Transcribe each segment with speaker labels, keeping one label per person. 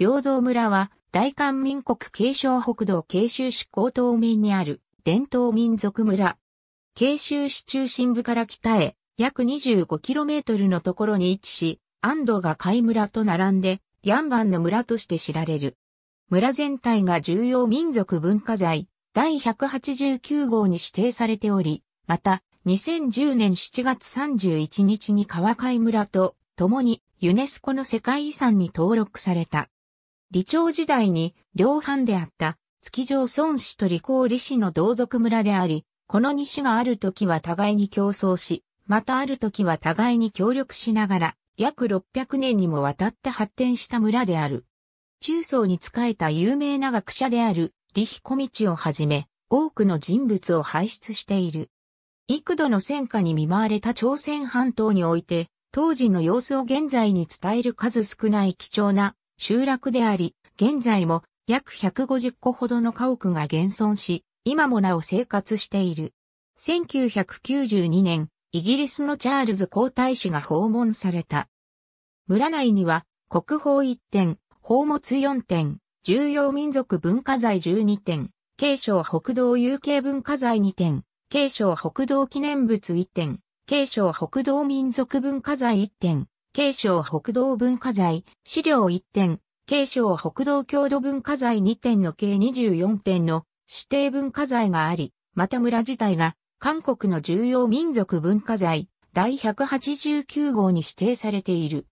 Speaker 1: 領道村は大韓民国継承北道慶州市高東面にある伝統民族村。慶州市中心部から北へ約 25km のところに位置し、安藤が海村と並んで、ヤンバンの村として知られる。村全体が重要民族文化財第189号に指定されており、また2010年7月31日に川海村と共にユネスコの世界遺産に登録された。李朝時代に両藩であった築城孫子と李光李氏の同族村であり、この西氏がある時は互いに競争し、またある時は互いに協力しながら、約600年にもわたって発展した村である。中層に仕えた有名な学者である李彦道をはじめ、多くの人物を輩出している。幾度の戦火に見舞われた朝鮮半島において、当時の様子を現在に伝える数少ない貴重な集落であり、現在も約150個ほどの家屋が現存し、今もなお生活している。1992年、イギリスのチャールズ皇太子が訪問された。村内には、国宝1点、宝物4点、重要民族文化財12点、慶章北道有形文化財2点、慶章北道記念物1点、慶章北道民族文化財1点、京省北道文化財、資料1点、京省北道郷土文化財2点の計24点の指定文化財があり、また村自体が韓国の重要民族文化財第189号に指定されている。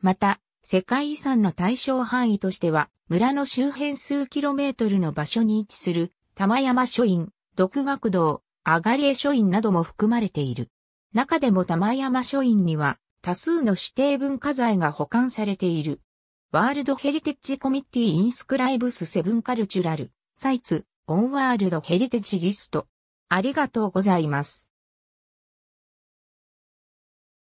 Speaker 1: また、世界遺産の対象範囲としては、村の周辺数キロメートルの場所に位置する、玉山書院、独学堂、あがりえ書院なども含まれている。中でも玉山書院には、多数の指定文化財が保管されている。ワールドヘリテッジコミッティインスクライブスセブンカルチュラル、サイツ、オンワールドヘリテッジリスト。ありがとうございます。